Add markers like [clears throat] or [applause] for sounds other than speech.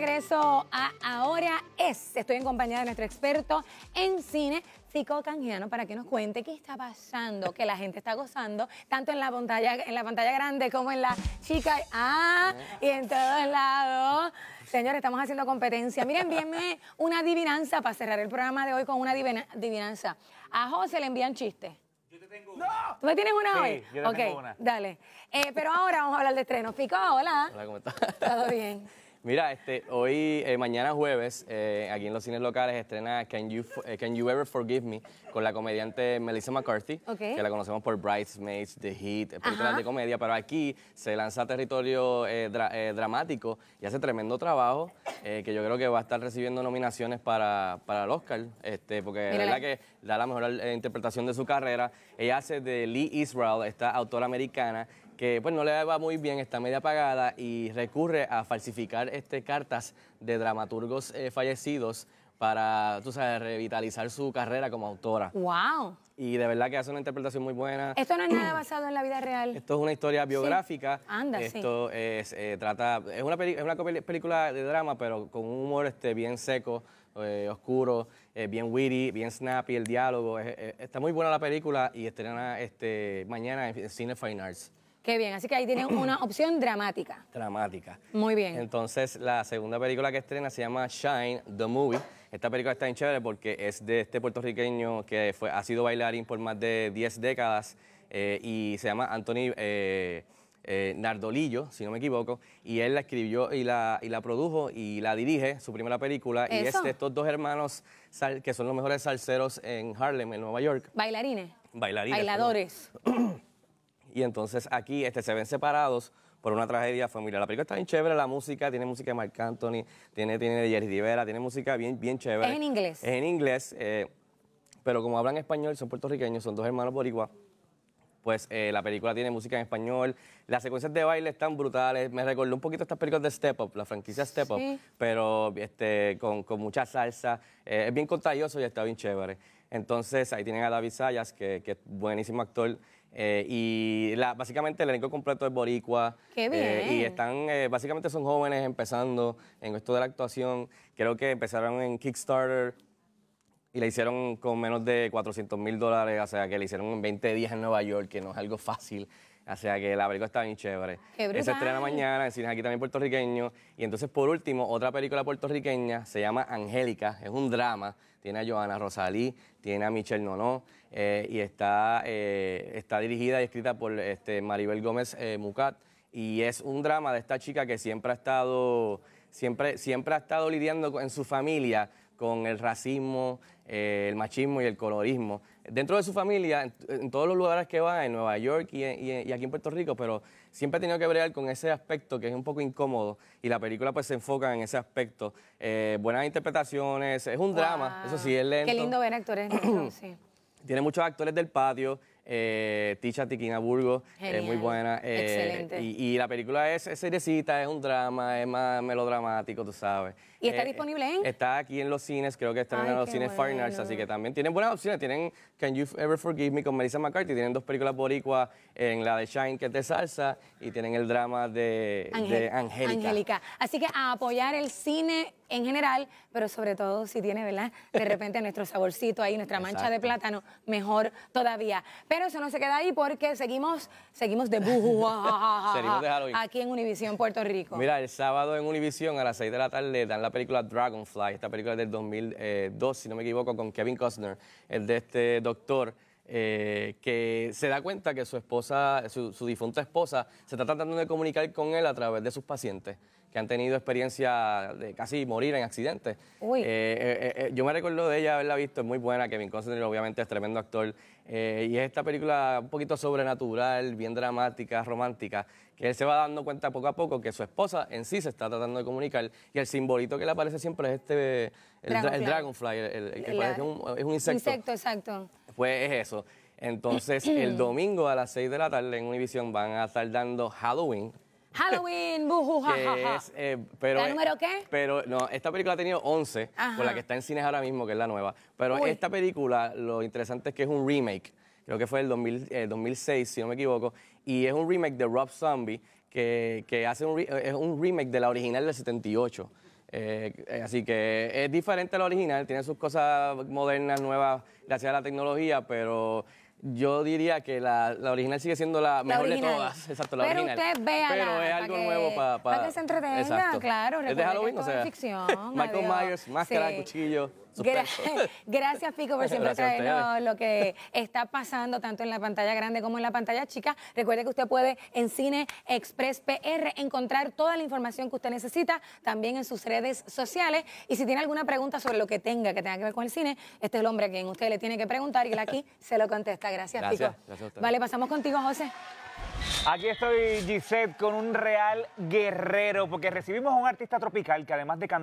regreso a Ahora es. Estoy en compañía de nuestro experto en cine, Fico Canjiano, para que nos cuente qué está pasando, que la gente está gozando, tanto en la pantalla, en la pantalla grande como en la chica. Ah, y en todos lados. Señores, estamos haciendo competencia. Miren, envíenme una adivinanza para cerrar el programa de hoy con una adivinanza. A José le envían chistes. Yo tengo ¡No! ¿Tú me tienes una sí, hoy? Yo tengo una. Dale. Eh, pero ahora vamos a hablar de estreno, Fico, hola. Hola, ¿cómo estás? Todo bien. Mira, este, hoy, eh, mañana jueves, eh, aquí en los cines locales estrena Can you, eh, Can you Ever Forgive Me con la comediante Melissa McCarthy, que la conocemos por Bridesmaids, The Heat, películas de comedia, pero aquí se lanza a territorio dramático y hace tremendo trabajo, que yo creo que va a estar recibiendo nominaciones para, el Oscar, este, porque es la verdad que da la mejor interpretación de su carrera. Ella hace de Lee Israel, esta autora americana que pues, no le va muy bien, está media pagada y recurre a falsificar este, cartas de dramaturgos eh, fallecidos para, tú sabes, revitalizar su carrera como autora. ¡Wow! Y de verdad que hace una interpretación muy buena. [clears throat] Esto no es nada [clears throat] basado en la vida real. Esto es una historia biográfica. Anda, Esto es, eh, trata, es una, es una película de drama, pero con un humor este, bien seco, eh, oscuro, bien witty, bien snappy, el diálogo. está muy buena la película y estrena este, mañana en Cine Fine Arts. Qué bien, así que ahí tienen una [clears throat] opción dramática. Dramática. Muy bien. Entonces, la segunda película que estrena se llama Shine, The Movie. Esta película está en chévere porque es de este puertorriqueño que fue, ha sido bailarín por más de 10 décadas eh, y se llama Anthony eh, eh, Nardolillo, si no me equivoco, y él la escribió y la, y la produjo y la dirige, su primera película, y es de estos dos hermanos que son los mejores salseros en Harlem, en Nueva York. Bailarines. Bailarines. Bailadores. [clears throat] y entonces aquí este, se ven separados por una tragedia familiar. La película está bien chévere, la música, tiene música de Marc Anthony, tiene, tiene de Jerry Rivera, tiene música bien, bien chévere. Es en inglés. Es en inglés, eh, pero como hablan español, son puertorriqueños, son dos hermanos boricua, pues eh, la película tiene música en español, las secuencias de baile están brutales, me recordó un poquito estas películas de Step Up, la franquicia Step Up, pero este, con, con mucha salsa, eh, es bien contagioso y está bien chévere. Entonces ahí tienen a David Sayas, que, que es buenísimo actor, eh, y básicamente el elenco completo es boricua. Qué eh, bien. y están, eh, básicamente son jóvenes empezando en esto de la actuación. Creo que empezaron en Kickstarter y la hicieron con menos de 400 mil dólares, o sea, que la hicieron en 20 días en Nueva York, que no es algo fácil. O sea que la película está bien chévere. Qué Esa estrena mañana, en cines aquí también puertorriqueño. Y entonces, por último, otra película puertorriqueña se llama Angélica, es un drama. Tiene a Joana Rosalí, tiene a Michelle Nonó eh, y está, eh, está dirigida y escrita por este, Maribel Gómez eh, Mucat. Y es un drama de esta chica que siempre ha estado, siempre, siempre ha estado lidiando en su familia con el racismo, eh, el machismo y el colorismo. Dentro de su familia, en, todos los lugares que va, en Nueva York y, aquí en Puerto Rico, pero siempre ha tenido que bregar con ese aspecto que es un poco incómodo y la película pues se enfoca en ese aspecto. Eh, buenas interpretaciones, es un drama, eso sí, es lento. Qué lindo ver actores. [clears throat] sí. Tiene muchos actores del patio, eh, Ticha Tiquina Burgos, es muy buena. Eh, Excelente. Y, la película es, es, seriecita, es un drama, es más melodramático, tú sabes. ¿Y está eh, disponible en? Está aquí en los cines, creo que está en los cines bueno. así que también tienen buenas opciones. Tienen Can You Ever Forgive Me con Melissa McCarthy, tienen dos películas boricuas, en la de Shine, que es de salsa, y tienen el drama de, Angélica. Angélica. Así que a apoyar el cine en general, pero sobre todo si tiene, ¿verdad? De repente [laughs] nuestro saborcito ahí, nuestra mancha de plátano, mejor todavía. Pero eso no se queda ahí porque seguimos, seguimos de [laughs] Halloween. aquí en Univisión, Puerto Rico. Mira, el sábado en Univisión a las 6 de la tarde dan la película Dragonfly, esta película es del 2002, eh, si no me equivoco, con Kevin Costner, el de este doctor eh, que se da cuenta que su esposa, su, difunta esposa, se está tratando de comunicar con él a través de sus pacientes que han tenido experiencia de casi morir en accidentes. Eh, eh, yo me recuerdo de ella haberla visto, es muy buena, Kevin Costner obviamente es tremendo actor, y es esta película un poquito sobrenatural, bien dramática, romántica, que él se va dando cuenta poco a poco que su esposa en sí se está tratando de comunicar y el simbolito que le aparece siempre es este, el, Dragonfly, el, que un, es un insecto. Insecto, exacto. Pues es eso. Entonces, el [clears throat] domingo a las 6 de la tarde en Univision van a estar dando Halloween. Halloween, buhu, ja, ja, Es, eh, pero, número qué? Pero no, esta película ha tenido 11, con la que está en cines ahora mismo, que es la nueva. Pero esta película, lo interesante es que es un remake. Creo que fue el 2006, eh, si no me equivoco. Y es un remake de Rob Zombie, que, hace un, eh, es un remake de la original del 78. Eh, eh, así que es diferente a la original, tiene sus cosas modernas, nuevas, gracias a la tecnología, pero yo diría que la, original sigue siendo la, mejor de todas. [laughs] Exacto, la pero original. Usted pero es algo nuevo para... Para que se entretenga, claro. Es de Halloween, o sea, ficción. [laughs] Michael Myers, máscara, cuchillo. [laughs] gracias, Pico, por siempre traernos lo que está pasando tanto en la pantalla grande como en la pantalla chica. Recuerde que usted puede en Cine Express PR encontrar toda la información que usted necesita, también en sus redes sociales. Y si tiene alguna pregunta sobre lo que tenga que tenga que ver con el cine, este es el hombre a quien usted le tiene que preguntar y aquí [laughs] se lo contesta. Gracias, Pico. vale, pasamos contigo, José. Aquí estoy, Gisette, con un real guerrero, porque recibimos a un artista tropical que además de cantar,